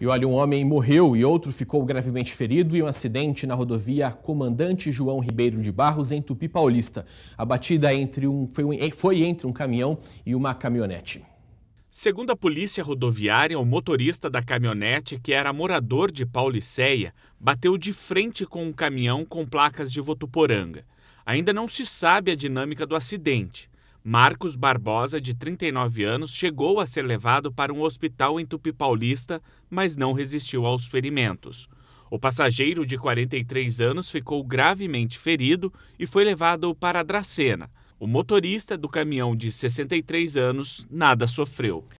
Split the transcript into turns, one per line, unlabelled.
E olha, um homem morreu e outro ficou gravemente ferido em um acidente na rodovia Comandante João Ribeiro de Barros, em Tupi Paulista. A batida entre um, foi, um, foi entre um caminhão e uma caminhonete.
Segundo a polícia rodoviária, o motorista da caminhonete, que era morador de Pauliceia, bateu de frente com um caminhão com placas de Votuporanga. Ainda não se sabe a dinâmica do acidente. Marcos Barbosa, de 39 anos, chegou a ser levado para um hospital em Tupi Paulista, mas não resistiu aos ferimentos. O passageiro, de 43 anos, ficou gravemente ferido e foi levado para Dracena. O motorista do caminhão, de 63 anos, nada sofreu.